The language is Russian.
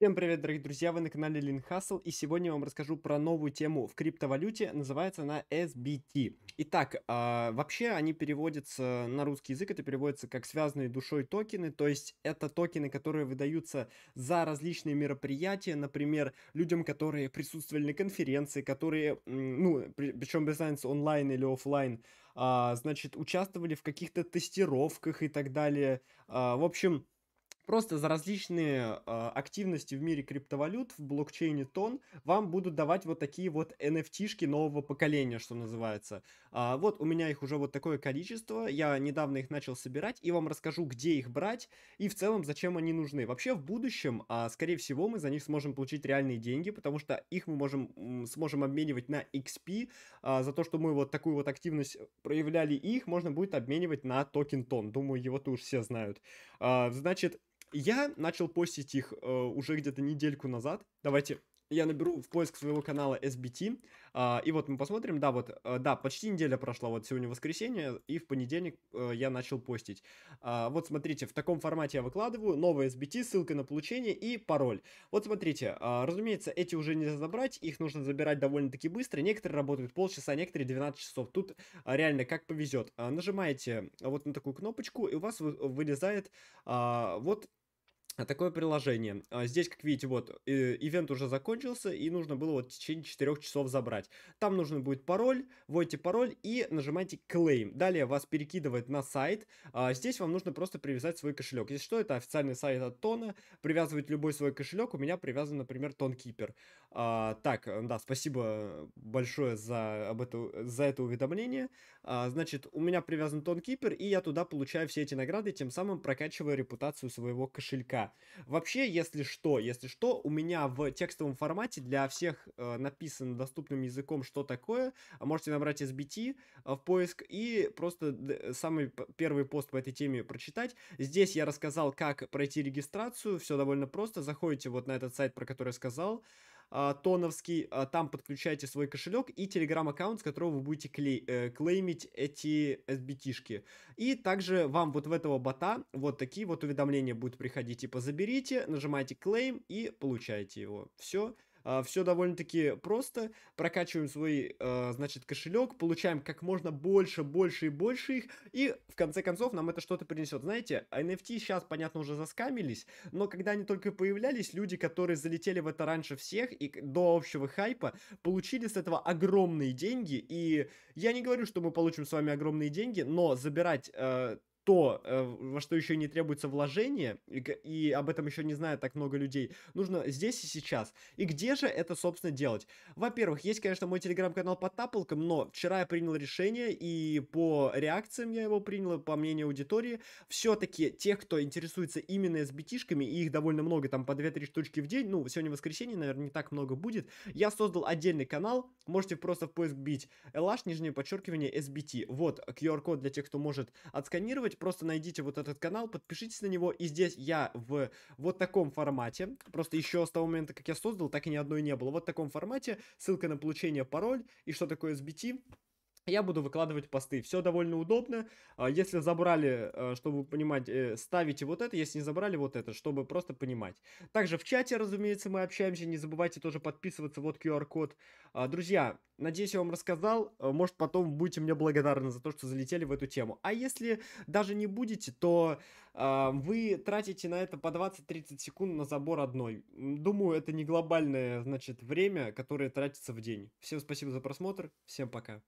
Всем привет, дорогие друзья, вы на канале Lean Hustle, и сегодня я вам расскажу про новую тему в криптовалюте, называется она SBT. Итак, э, вообще они переводятся на русский язык, это переводится как связанные душой токены, то есть это токены, которые выдаются за различные мероприятия, например, людям, которые присутствовали на конференции, которые, ну, при, причем без разницы онлайн или офлайн, э, значит, участвовали в каких-то тестировках и так далее. Э, в общем, Просто за различные э, активности в мире криптовалют, в блокчейне Тон, вам будут давать вот такие вот NFT-шки нового поколения, что называется. А, вот у меня их уже вот такое количество, я недавно их начал собирать, и вам расскажу, где их брать, и в целом, зачем они нужны. Вообще, в будущем, а, скорее всего, мы за них сможем получить реальные деньги, потому что их мы можем, сможем обменивать на XP, а, за то, что мы вот такую вот активность проявляли, и их можно будет обменивать на токен Тон. Думаю, его-то уж все знают. А, значит, я начал постить их э, уже где-то недельку назад. Давайте я наберу в поиск своего канала SBT, э, а, и вот мы посмотрим, да, вот, э, да, почти неделя прошла, вот сегодня воскресенье, и в понедельник э, я начал постить. Э, вот смотрите, в таком формате я выкладываю, новое SBT, ссылка на получение и пароль. Вот смотрите, э, разумеется, эти уже нельзя забрать, их нужно забирать довольно-таки быстро, некоторые работают полчаса, некоторые 12 часов, тут э, реально как повезет. Э, нажимаете вот на такую кнопочку, и у вас вы, вылезает э, вот а, такое приложение. А, здесь, как видите, вот, э, ивент уже закончился, и нужно было вот в течение 4 часов забрать. Там нужно будет пароль, вводите пароль и нажимайте claim. Далее вас перекидывает на сайт. А, здесь вам нужно просто привязать свой кошелек. Если что, это официальный сайт от Тона. Привязывать любой свой кошелек. У меня привязан, например, Тонкипер. Так, э, да, спасибо большое за, об это, за это уведомление. Значит, у меня привязан Тонкипер, и я туда получаю все эти награды, тем самым прокачивая репутацию своего кошелька. Вообще, если что, если что, у меня в текстовом формате для всех э, написано доступным языком, что такое. А можете набрать SBT э, в поиск и просто самый первый пост по этой теме прочитать. Здесь я рассказал, как пройти регистрацию. Все довольно просто. Заходите вот на этот сайт, про который я сказал. А, тоновский, а, там подключаете свой кошелек и телеграм-аккаунт, с которого вы будете клей, э, клеймить эти SBT-шки. И также вам вот в этого бота вот такие вот уведомления будут приходить, типа заберите, нажимаете клейм и получаете его. Все, а, Все довольно-таки просто. Прокачиваем свой, а, значит, кошелек, получаем как можно больше, больше и больше их, и в конце концов нам это что-то принесет. Знаете, NFT сейчас, понятно, уже заскамились, но когда они только появлялись, люди, которые залетели в это раньше всех и до общего хайпа, получили с этого огромные деньги, и я не говорю, что мы получим с вами огромные деньги, но забирать а, то, э, во что еще не требуется вложение, и, об этом еще не знает так много людей, нужно здесь и сейчас. И где же это, собственно, делать? Во-первых, есть, конечно, мой телеграм-канал под тапалкам, но вчера я принял решение, и по реакциям я его принял, по мнению аудитории, все-таки тех, кто интересуется именно SBT-шками, и их довольно много, там по 2-3 штучки в день, ну, сегодня воскресенье, наверное, не так много будет, я создал отдельный канал, можете просто в поиск бить LH, нижнее подчеркивание, SBT. Вот QR-код для тех, кто может отсканировать, просто найдите вот этот канал, подпишитесь на него, и здесь я в вот таком формате, просто еще с того момента, как я создал, так и ни одной не было, вот в таком формате, ссылка на получение пароль и что такое SBT, я буду выкладывать посты. Все довольно удобно. А если забрали, э, чтобы понимать, э, ставите вот это. Если не забрали, вот это, чтобы просто понимать. Также в чате, разумеется, мы общаемся. Не забывайте тоже подписываться. Вот QR-код. А, друзья, надеюсь, я вам рассказал. Э, может, потом будете мне благодарны за то, что залетели в эту тему. А если даже не будете, то а, вы тратите на это по 20-30 секунд на забор одной. Думаю, это не глобальное, значит, время, которое тратится в день. Всем спасибо за просмотр. Всем пока.